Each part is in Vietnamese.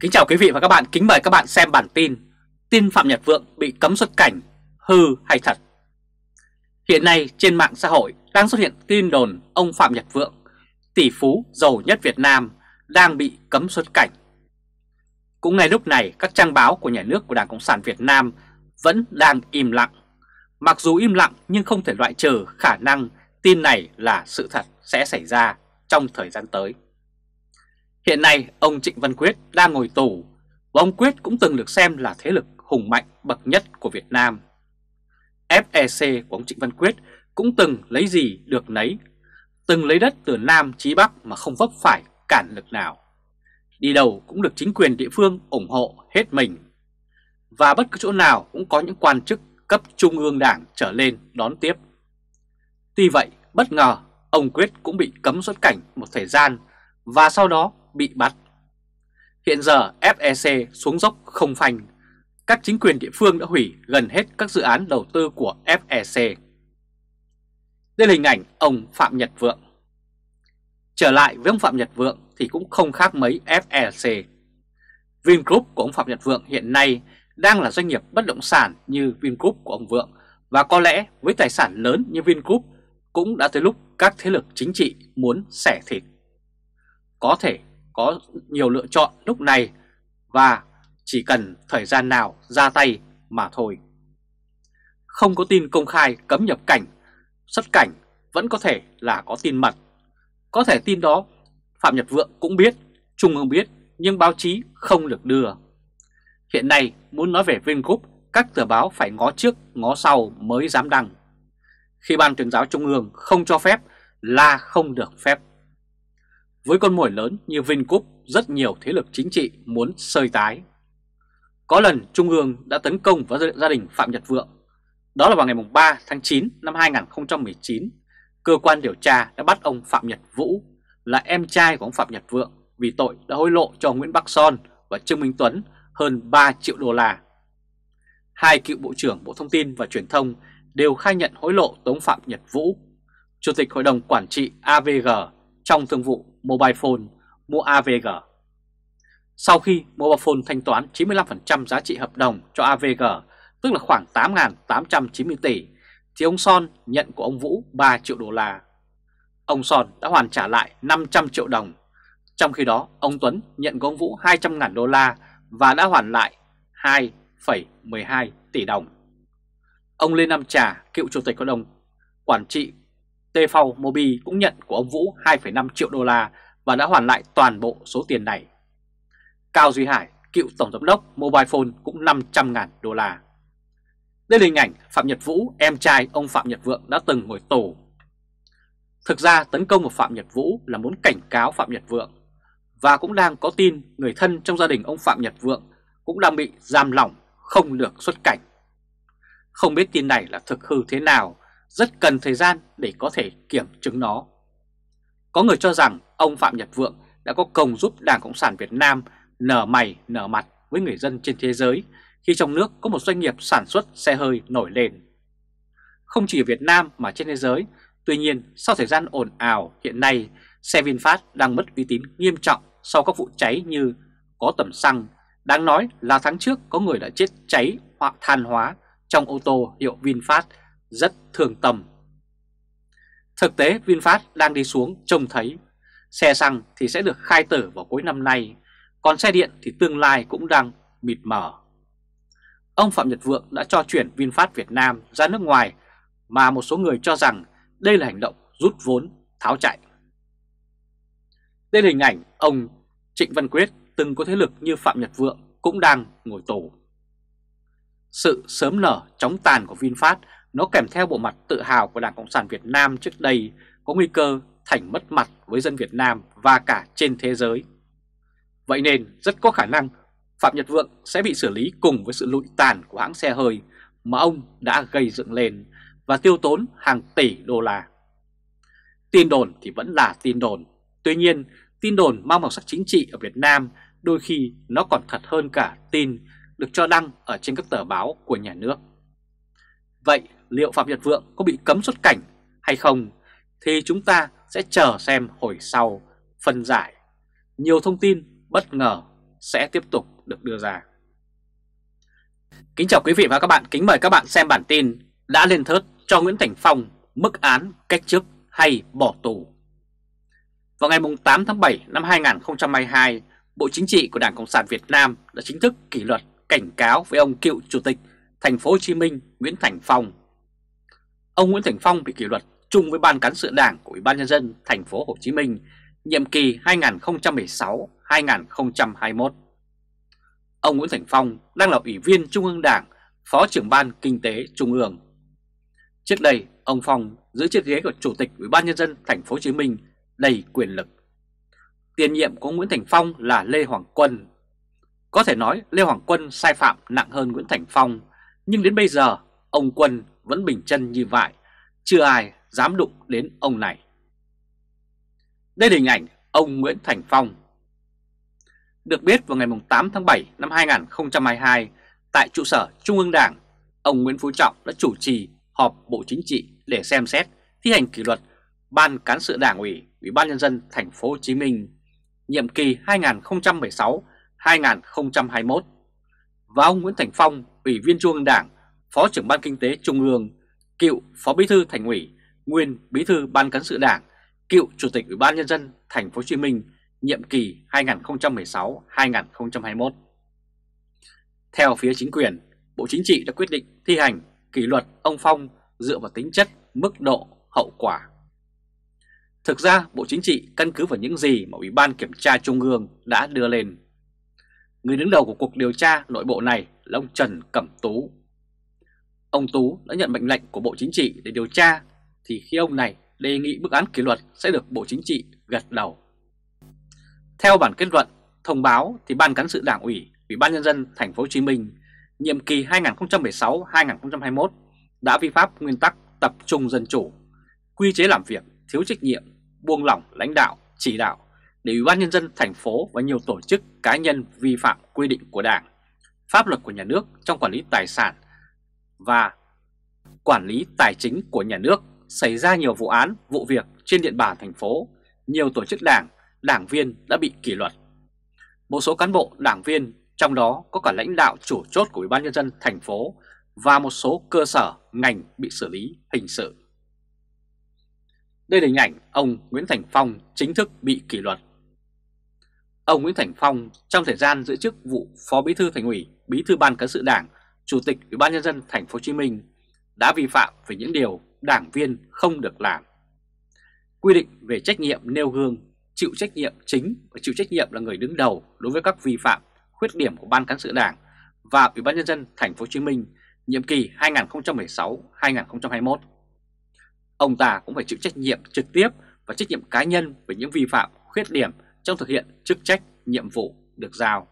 Kính chào quý vị và các bạn, kính mời các bạn xem bản tin Tin Phạm Nhật Vượng bị cấm xuất cảnh, hư hay thật Hiện nay trên mạng xã hội đang xuất hiện tin đồn ông Phạm Nhật Vượng Tỷ phú giàu nhất Việt Nam đang bị cấm xuất cảnh Cũng ngay lúc này các trang báo của nhà nước của Đảng Cộng sản Việt Nam vẫn đang im lặng Mặc dù im lặng nhưng không thể loại trừ khả năng tin này là sự thật sẽ xảy ra trong thời gian tới Hiện nay, ông Trịnh Văn Quyết đang ngồi tù và ông Quyết cũng từng được xem là thế lực hùng mạnh bậc nhất của Việt Nam. FEC của ông Trịnh Văn Quyết cũng từng lấy gì được nấy, từng lấy đất từ Nam chí Bắc mà không vấp phải cản lực nào. Đi đầu cũng được chính quyền địa phương ủng hộ hết mình. Và bất cứ chỗ nào cũng có những quan chức cấp trung ương đảng trở lên đón tiếp. Tuy vậy, bất ngờ, ông Quyết cũng bị cấm xuất cảnh một thời gian và sau đó bị bắt. Hiện giờ FEC xuống dốc không phanh, các chính quyền địa phương đã hủy gần hết các dự án đầu tư của FEC. Đây là hình ảnh ông Phạm Nhật Vượng. Trở lại với ông Phạm Nhật Vượng thì cũng không khác mấy FEC. Vingroup của ông Phạm Nhật Vượng hiện nay đang là doanh nghiệp bất động sản như Vingroup của ông Vượng và có lẽ với tài sản lớn như Vingroup cũng đã tới lúc các thế lực chính trị muốn xẻ thịt. Có thể có nhiều lựa chọn lúc này và chỉ cần thời gian nào ra tay mà thôi. Không có tin công khai cấm nhập cảnh, xuất cảnh vẫn có thể là có tin mật. Có thể tin đó Phạm Nhật Vượng cũng biết, Trung ương biết nhưng báo chí không được đưa. Hiện nay muốn nói về Vingroup, các tờ báo phải ngó trước ngó sau mới dám đăng. Khi Ban tuyên giáo Trung ương không cho phép là không được phép. Với con mồi lớn như Vingroup, rất nhiều thế lực chính trị muốn sơi tái. Có lần Trung ương đã tấn công vào gia đình Phạm Nhật Vượng. Đó là vào ngày 3 tháng 9 năm 2019, cơ quan điều tra đã bắt ông Phạm Nhật Vũ, là em trai của ông Phạm Nhật Vượng, vì tội đã hối lộ cho Nguyễn Bắc Son và Trương Minh Tuấn hơn 3 triệu đô la. Hai cựu Bộ trưởng Bộ Thông tin và Truyền thông đều khai nhận hối lộ tống Phạm Nhật Vũ, Chủ tịch Hội đồng Quản trị AVG trong thương vụ mobile phone mua AVG. Sau khi mobile phone thanh toán 95% giá trị hợp đồng cho AVG, tức là khoảng 8.890 tỷ, thì ông Son nhận của ông Vũ 3 triệu đô la. Ông Son đã hoàn trả lại 500 triệu đồng. Trong khi đó, ông Tuấn nhận của ông Vũ 200.000 đô la và đã hoàn lại 2,12 tỷ đồng. Ông Lê Nam Trà, cựu chủ tịch hội đồng quản trị Tề Phong Mobi cũng nhận của ông Vũ 2,5 triệu đô la và đã hoàn lại toàn bộ số tiền này. Cao Duy Hải, cựu tổng giám đốc Mobile Phone cũng 500.000 đô la. Đây là hình ảnh Phạm Nhật Vũ, em trai ông Phạm Nhật Vượng đã từng ngồi tù. Thực ra tấn công vào Phạm Nhật Vũ là muốn cảnh cáo Phạm Nhật Vượng và cũng đang có tin người thân trong gia đình ông Phạm Nhật Vượng cũng đang bị giam lỏng, không được xuất cảnh. Không biết tin này là thực hư thế nào rất cần thời gian để có thể kiểm chứng nó. Có người cho rằng ông Phạm Nhật Vượng đã có công giúp Đảng Cộng sản Việt Nam nở mày nở mặt với người dân trên thế giới khi trong nước có một doanh nghiệp sản xuất xe hơi nổi lên. Không chỉ ở Việt Nam mà trên thế giới, tuy nhiên sau thời gian ồn ào hiện nay, xe VinFast đang mất uy tín nghiêm trọng sau các vụ cháy như có tầm xăng. Đáng nói là tháng trước có người đã chết cháy hoặc than hóa trong ô tô hiệu VinFast rất thương tâm. Thực tế VinFast đang đi xuống trông thấy, xe xăng thì sẽ được khai tử vào cuối năm nay, còn xe điện thì tương lai cũng đang mịt mờ. Ông Phạm Nhật Vượng đã cho chuyển VinFast Việt Nam ra nước ngoài mà một số người cho rằng đây là hành động rút vốn, tháo chạy. Đây là hình ảnh ông Trịnh Văn Quyết từng có thế lực như Phạm Nhật Vượng cũng đang ngồi tù. Sự sớm nở chóng tàn của VinFast nó kèm theo bộ mặt tự hào của Đảng Cộng sản Việt Nam trước đây có nguy cơ thành mất mặt với dân Việt Nam và cả trên thế giới. Vậy nên rất có khả năng Phạm Nhật Vượng sẽ bị xử lý cùng với sự lụi tàn của hãng xe hơi mà ông đã gây dựng lên và tiêu tốn hàng tỷ đô la. Tin đồn thì vẫn là tin đồn, tuy nhiên tin đồn mang màu sắc chính trị ở Việt Nam đôi khi nó còn thật hơn cả tin được cho đăng ở trên các tờ báo của nhà nước. Vậy liệu Phạm Nhật Vượng có bị cấm xuất cảnh hay không thì chúng ta sẽ chờ xem hồi sau phân giải. Nhiều thông tin bất ngờ sẽ tiếp tục được đưa ra. Kính chào quý vị và các bạn, kính mời các bạn xem bản tin đã lên thớt cho Nguyễn Thành Phong mức án cách chức hay bỏ tù. Vào ngày 8 tháng 7 năm 2022, Bộ Chính trị của Đảng Cộng sản Việt Nam đã chính thức kỷ luật cảnh cáo với ông cựu Chủ tịch Thành phố Hồ Chí Minh Nguyễn Thành Phong Ông Nguyễn Thành Phong bị kỷ luật chung với ban cán sự Đảng của Ủy ban nhân dân thành phố Hồ Chí Minh nhiệm kỳ 2016-2021. Ông Nguyễn Thành Phong đang là ủy viên Trung ương Đảng, Phó trưởng ban Kinh tế Trung ương. Trước đây, ông Phong giữ chiếc ghế của Chủ tịch Ủy ban nhân dân thành phố Hồ Chí Minh đầy quyền lực. Tiền nhiệm của Nguyễn Thành Phong là Lê Hoàng Quân. Có thể nói Lê Hoàng Quân sai phạm nặng hơn Nguyễn Thành Phong, nhưng đến bây giờ ông Quân vẫn bình chân như vậy, chưa ai dám đụng đến ông này. Đây là hình ảnh ông Nguyễn Thành Phong. Được biết vào ngày 8 tháng 7 năm 2022, tại trụ sở Trung ương Đảng, ông Nguyễn Phú Trọng đã chủ trì họp Bộ Chính trị để xem xét thi hành kỷ luật Ban cán sự Đảng ủy, Ủy ban nhân dân thành phố Hồ Chí Minh nhiệm kỳ 2016-2021 và ông Nguyễn Thành Phong, Ủy viên Trung ương Đảng Phó trưởng Ban Kinh tế Trung ương, cựu Phó Bí thư Thành ủy, nguyên Bí thư Ban Cán sự Đảng, cựu Chủ tịch Ủy ban Nhân dân Thành phố Hồ Chí Minh nhiệm kỳ 2016-2021. Theo phía chính quyền, Bộ Chính trị đã quyết định thi hành kỷ luật ông Phong dựa vào tính chất, mức độ, hậu quả. Thực ra Bộ Chính trị căn cứ vào những gì mà Ủy ban Kiểm tra Trung ương đã đưa lên. Người đứng đầu của cuộc điều tra nội bộ này là ông Trần Cẩm Tú, Ông Tú đã nhận mệnh lệnh của Bộ Chính trị để điều tra thì khi ông này đề nghị bức án kỷ luật sẽ được Bộ Chính trị gật đầu. Theo bản kết luận thông báo thì Ban cán sự Đảng ủy, Ủy ban nhân dân thành phố Hồ Chí Minh nhiệm kỳ 2016-2021 đã vi phạm nguyên tắc tập trung dân chủ, quy chế làm việc thiếu trách nhiệm, buông lỏng lãnh đạo, chỉ đạo để Ủy ban nhân dân thành phố và nhiều tổ chức cá nhân vi phạm quy định của Đảng, pháp luật của nhà nước trong quản lý tài sản và quản lý tài chính của nhà nước xảy ra nhiều vụ án, vụ việc trên địa bàn thành phố, nhiều tổ chức đảng, đảng viên đã bị kỷ luật. Một số cán bộ đảng viên trong đó có cả lãnh đạo chủ chốt của Ủy ban nhân dân thành phố và một số cơ sở ngành bị xử lý hình sự. Đây là hình ảnh ông Nguyễn Thành Phong chính thức bị kỷ luật. Ông Nguyễn Thành Phong trong thời gian giữ chức vụ Phó Bí thư Thành ủy, Bí thư Ban Cán sự Đảng Chủ tịch Ủy ban nhân dân thành phố Hồ Chí Minh đã vi phạm về những điều đảng viên không được làm. Quy định về trách nhiệm nêu gương, chịu trách nhiệm chính và chịu trách nhiệm là người đứng đầu đối với các vi phạm, khuyết điểm của ban cán sự Đảng và Ủy ban nhân dân thành phố Hồ Chí Minh nhiệm kỳ 2016-2021. Ông ta cũng phải chịu trách nhiệm trực tiếp và trách nhiệm cá nhân về những vi phạm, khuyết điểm trong thực hiện chức trách, nhiệm vụ được giao.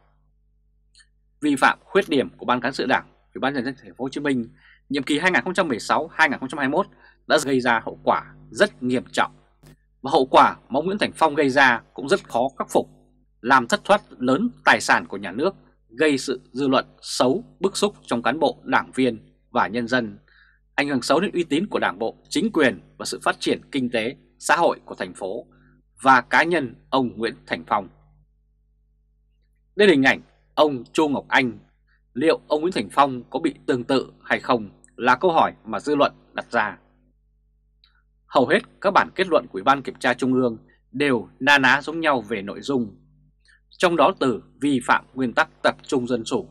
Vi phạm khuyết điểm của ban cán sự Đảng Ủy ban nhân dân thành phố Hồ Chí Minh nhiệm kỳ 2016-2021 đã gây ra hậu quả rất nghiêm trọng và hậu quả mà ông Nguyễn Thành Phong gây ra cũng rất khó khắc phục, làm thất thoát lớn tài sản của nhà nước, gây sự dư luận xấu, bức xúc trong cán bộ, đảng viên và nhân dân, ảnh hưởng xấu đến uy tín của đảng bộ, chính quyền và sự phát triển kinh tế, xã hội của thành phố và cá nhân ông Nguyễn Thành Phong. Đây là hình ảnh ông Chu Ngọc Anh liệu ông Nguyễn Thành Phong có bị tương tự hay không là câu hỏi mà dư luận đặt ra. Hầu hết các bản kết luận của Ủy ban Kiểm tra Trung ương đều na ná giống nhau về nội dung. Trong đó từ vi phạm nguyên tắc tập trung dân chủ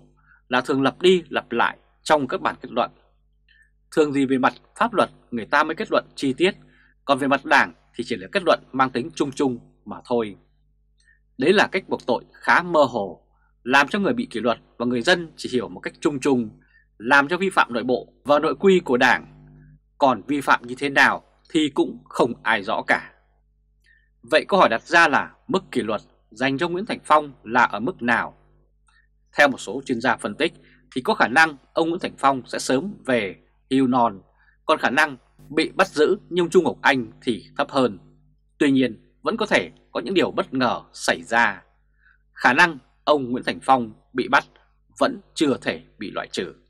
là thường lặp đi lặp lại trong các bản kết luận. Thường gì về mặt pháp luật người ta mới kết luận chi tiết, còn về mặt đảng thì chỉ là kết luận mang tính chung chung mà thôi. Đấy là cách buộc tội khá mơ hồ làm cho người bị kỷ luật và người dân chỉ hiểu một cách chung chung, làm cho vi phạm nội bộ và nội quy của Đảng. Còn vi phạm như thế nào thì cũng không ai rõ cả. Vậy câu hỏi đặt ra là mức kỷ luật dành cho Nguyễn Thành Phong là ở mức nào? Theo một số chuyên gia phân tích thì có khả năng ông Nguyễn Thành Phong sẽ sớm về hưu non, còn khả năng bị bắt giữ như ông Trung Ngọc Anh thì thấp hơn. Tuy nhiên vẫn có thể có những điều bất ngờ xảy ra. Khả năng ông Nguyễn Thành Phong bị bắt vẫn chưa thể bị loại trừ.